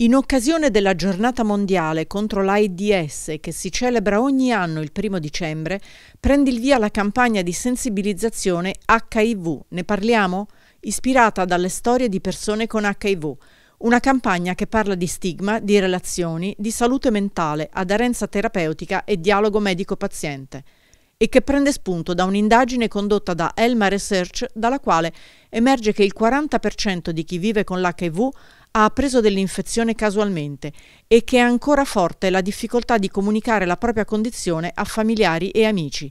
In occasione della giornata mondiale contro l'AIDS che si celebra ogni anno il primo dicembre, prende il via la campagna di sensibilizzazione HIV. Ne parliamo? Ispirata dalle storie di persone con HIV. Una campagna che parla di stigma, di relazioni, di salute mentale, aderenza terapeutica e dialogo medico-paziente e che prende spunto da un'indagine condotta da Elma Research, dalla quale emerge che il 40% di chi vive con l'HIV ha preso dell'infezione casualmente e che è ancora forte la difficoltà di comunicare la propria condizione a familiari e amici.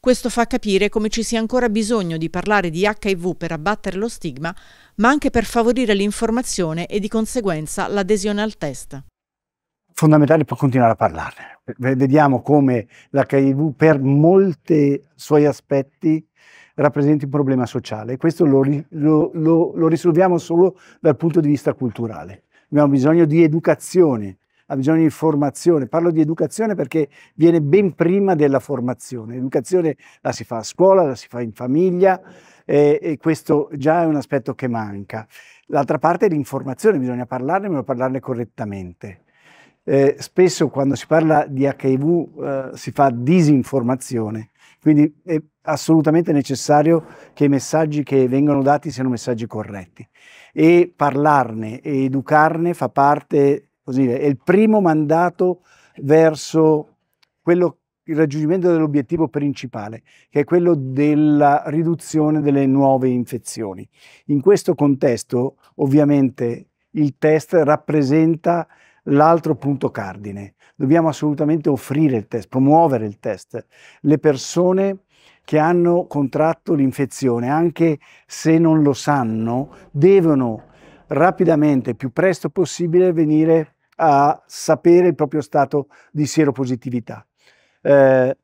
Questo fa capire come ci sia ancora bisogno di parlare di HIV per abbattere lo stigma, ma anche per favorire l'informazione e di conseguenza l'adesione al test. Fondamentale per continuare a parlarne. Vediamo come l'HIV per molti suoi aspetti rappresenti un problema sociale. Questo lo, lo, lo, lo risolviamo solo dal punto di vista culturale. Abbiamo bisogno di educazione, abbiamo bisogno di formazione. Parlo di educazione perché viene ben prima della formazione. L'educazione la si fa a scuola, la si fa in famiglia eh, e questo già è un aspetto che manca. L'altra parte è l'informazione, bisogna parlarne, ma parlarne correttamente. Eh, spesso quando si parla di HIV eh, si fa disinformazione, quindi eh, assolutamente necessario che i messaggi che vengono dati siano messaggi corretti e parlarne e educarne fa parte, così dire, è il primo mandato verso quello, il raggiungimento dell'obiettivo principale, che è quello della riduzione delle nuove infezioni. In questo contesto, ovviamente, il test rappresenta l'altro punto cardine. Dobbiamo assolutamente offrire il test, promuovere il test. Le persone che hanno contratto l'infezione, anche se non lo sanno, devono rapidamente, più presto possibile, venire a sapere il proprio stato di sieropositività. Eh,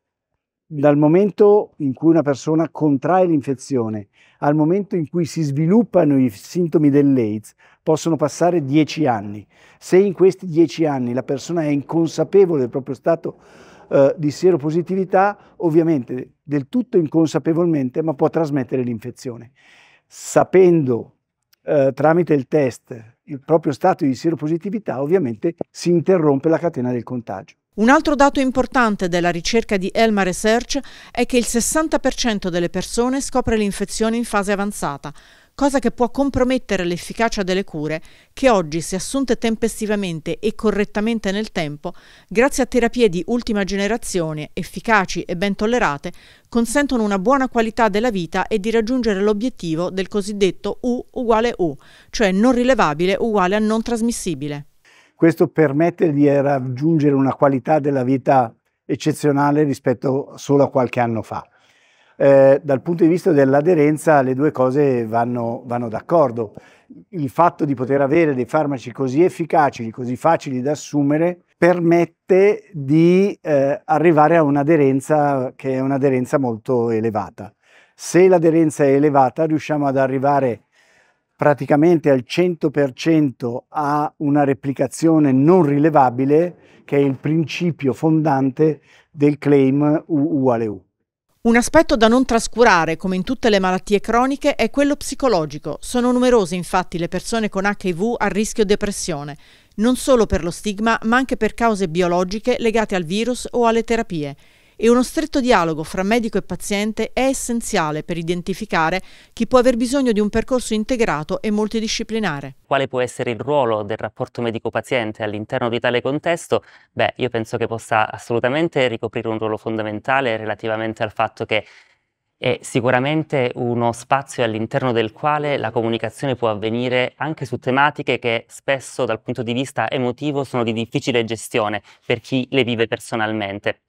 dal momento in cui una persona contrae l'infezione al momento in cui si sviluppano i sintomi dell'AIDS possono passare dieci anni. Se in questi dieci anni la persona è inconsapevole del proprio stato eh, di sieropositività, ovviamente del tutto inconsapevolmente, ma può trasmettere l'infezione. Sapendo eh, tramite il test il proprio stato di sieropositività, ovviamente si interrompe la catena del contagio. Un altro dato importante della ricerca di Elma Research è che il 60% delle persone scopre l'infezione in fase avanzata, cosa che può compromettere l'efficacia delle cure che oggi, se assunte tempestivamente e correttamente nel tempo, grazie a terapie di ultima generazione, efficaci e ben tollerate, consentono una buona qualità della vita e di raggiungere l'obiettivo del cosiddetto U uguale U, cioè non rilevabile uguale a non trasmissibile. Questo permette di raggiungere una qualità della vita eccezionale rispetto solo a qualche anno fa eh, dal punto di vista dell'aderenza le due cose vanno, vanno d'accordo. Il fatto di poter avere dei farmaci così efficaci, così facili da assumere, permette di eh, arrivare a un'aderenza che è un'aderenza molto elevata. Se l'aderenza è elevata riusciamo ad arrivare praticamente al 100% a una replicazione non rilevabile che è il principio fondante del claim U uguale U. Un aspetto da non trascurare, come in tutte le malattie croniche, è quello psicologico. Sono numerose infatti le persone con HIV a rischio depressione, non solo per lo stigma, ma anche per cause biologiche legate al virus o alle terapie e uno stretto dialogo fra medico e paziente è essenziale per identificare chi può aver bisogno di un percorso integrato e multidisciplinare. Quale può essere il ruolo del rapporto medico-paziente all'interno di tale contesto? Beh, io penso che possa assolutamente ricoprire un ruolo fondamentale relativamente al fatto che è sicuramente uno spazio all'interno del quale la comunicazione può avvenire anche su tematiche che spesso dal punto di vista emotivo sono di difficile gestione per chi le vive personalmente.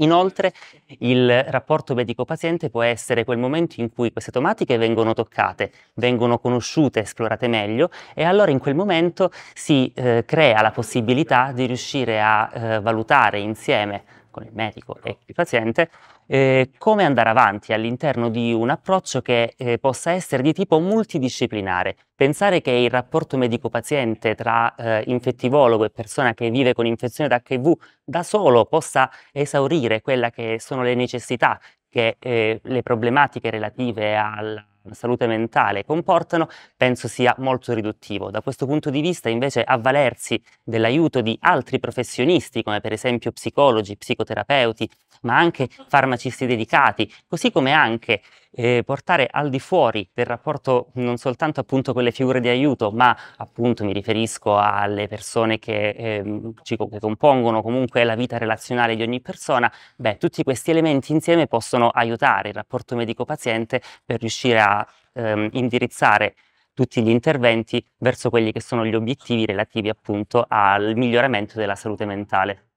Inoltre, il rapporto medico-paziente può essere quel momento in cui queste tematiche vengono toccate, vengono conosciute, esplorate meglio e allora in quel momento si eh, crea la possibilità di riuscire a eh, valutare insieme con il medico e il paziente, eh, come andare avanti all'interno di un approccio che eh, possa essere di tipo multidisciplinare. Pensare che il rapporto medico-paziente tra eh, infettivologo e persona che vive con infezione da HIV da solo possa esaurire quelle che sono le necessità, che, eh, le problematiche relative alla salute mentale comportano, penso sia molto riduttivo. Da questo punto di vista, invece, avvalersi dell'aiuto di altri professionisti, come per esempio psicologi, psicoterapeuti, ma anche farmacisti dedicati, così come anche eh, portare al di fuori del rapporto non soltanto appunto con le figure di aiuto, ma appunto mi riferisco alle persone che, eh, ci, che compongono comunque la vita relazionale di ogni persona, beh, tutti questi elementi insieme possono aiutare il rapporto medico-paziente per riuscire a ehm, indirizzare tutti gli interventi verso quelli che sono gli obiettivi relativi appunto al miglioramento della salute mentale.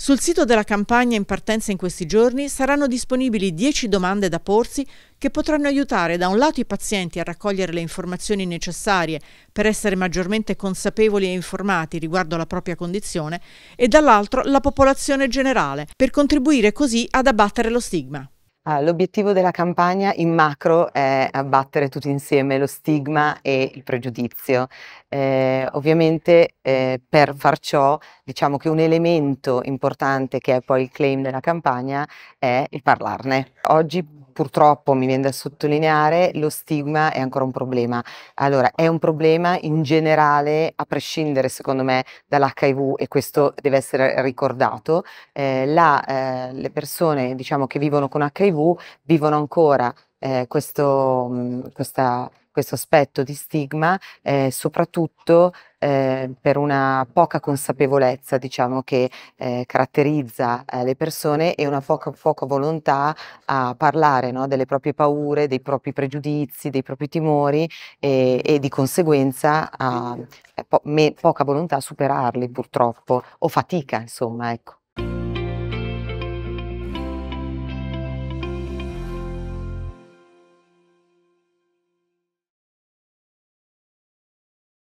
Sul sito della campagna in partenza in questi giorni saranno disponibili 10 domande da porsi che potranno aiutare da un lato i pazienti a raccogliere le informazioni necessarie per essere maggiormente consapevoli e informati riguardo alla propria condizione e dall'altro la popolazione generale per contribuire così ad abbattere lo stigma. Ah, l'obiettivo della campagna in macro è abbattere tutti insieme lo stigma e il pregiudizio. Eh, ovviamente eh, per far ciò diciamo che un elemento importante che è poi il claim della campagna è il parlarne. Oggi purtroppo mi viene da sottolineare, lo stigma è ancora un problema. Allora, è un problema in generale, a prescindere secondo me dall'HIV e questo deve essere ricordato, eh, la, eh, le persone diciamo, che vivono con HIV vivono ancora eh, questo, mh, mm, questa questo aspetto di stigma, eh, soprattutto eh, per una poca consapevolezza diciamo, che eh, caratterizza eh, le persone e una poca, poca volontà a parlare no? delle proprie paure, dei propri pregiudizi, dei propri timori e, e di conseguenza a, eh, po me, poca volontà a superarli purtroppo o fatica insomma ecco.